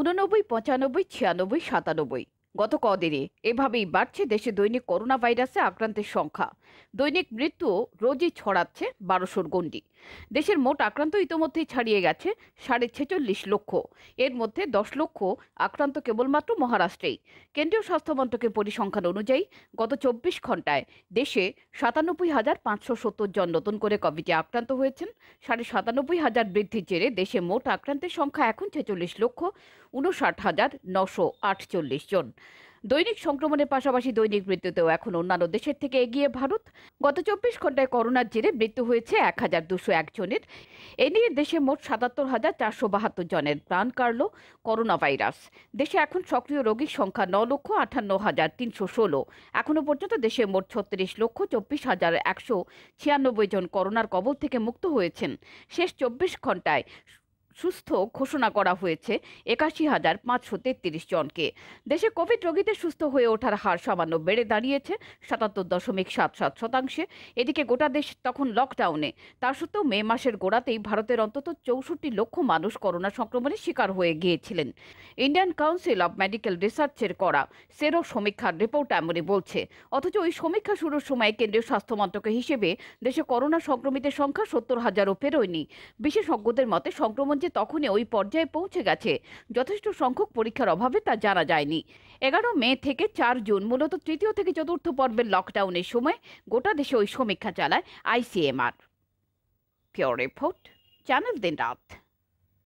উননব্বই পঁচানব্বই ছিয়ানব্বই সাতানব্বই গত কদিনে এভাবেই বাড়ছে দেশে দৈনিক করোনা ভাইরাসে আক্রান্তের সংখ্যা দৈনিক মৃত্যুও রোজই ছড়াচ্ছে বারোশোর গণ্ডি দেশের মোট আক্রান্ত ইতোমধ্যেই ছাড়িয়ে গেছে সাড়ে ছেচল্লিশ লক্ষ এর মধ্যে দশ লক্ষ আক্রান্ত কেবলমাত্র মহারাষ্ট্রেই কেন্দ্রীয় স্বাস্থ্য মন্ত্রকের পরিসংখ্যান অনুযায়ী গত চব্বিশ ঘন্টায় দেশে সাতানব্বই হাজার পাঁচশো সত্তর জন নতুন করে কোভিডে আক্রান্ত হয়েছেন সাড়ে সাতানব্বই হাজার বৃদ্ধির জেরে দেশে মোট আক্রান্তের সংখ্যা এখন ছেচল্লিশ লক্ষ উনষাট হাজার নশো আটচল্লিশ জন দৈনিক সংক্রমণের পাশাপাশি দৈনিক মৃত্যুতেও এখন অন্যান্য দেশের থেকে এগিয়ে ভারত গত চব্বিশ ঘন্টায় করোনার জেরে মৃত্যু হয়েছে এক হাজার দুশো একজনের এ নিয়ে দেশে মোট সাতাত্তর হাজার চারশো বাহাত্তর জনের প্রাণ কাড়ল করোনা ভাইরাস দেশে এখন সক্রিয় রোগীর সংখ্যা ন লক্ষ আঠান্ন হাজার তিনশো ষোলো এখনও পর্যন্ত দেশে মোট ছত্রিশ লক্ষ চব্বিশ হাজার একশো ছিয়ানব্বই জন করোনার কবল থেকে মুক্ত হয়েছেন শেষ চব্বিশ ঘন্টায় সুস্থ ঘোষণা করা হয়েছে একাশি হাজার পাঁচশো তেত্রিশ জনকে দেশে কোভিড রোগীদের সুস্থ হয়ে ওঠার হার সামান্য বেড়ে দাঁড়িয়েছে সাতাত্তর দশমিক সাত সাত শতাংশে এদিকে গোটা দেশ তখন লকডাউনে তা সত্ত্বেও মে মাসের গোড়াতেই ভারতের অন্তত চৌষট্টি লক্ষ মানুষ করোনা সংক্রমণের শিকার হয়ে গিয়েছিলেন ইন্ডিয়ান কাউন্সিল অব মেডিকেল রিসার্চের করা সেরো সমীক্ষার রিপোর্ট এমনই বলছে অথচ ওই সমীক্ষা শুরুর সময় কেন্দ্রীয় স্বাস্থ্য মন্ত্রক হিসেবে দেশে করোনা সংক্রমিতের সংখ্যা সত্তর হাজারও পেরোয়নি বিশেষজ্ঞদের মতে সংক্রমণ যে তখনই ওই পর্যায়ে পৌঁছে গেছে যথেষ্ট সংখ্যক পরীক্ষার অভাবে তা জানা যায়নি এগারো মে থেকে চার জুন মূলত তৃতীয় থেকে চতুর্থ পর্বের লকডাউনের সময় গোটা দেশে ওই সমীক্ষা চালায় আইসিএমআর পিওর রিপোর্ট চ্যানেল দিন রাত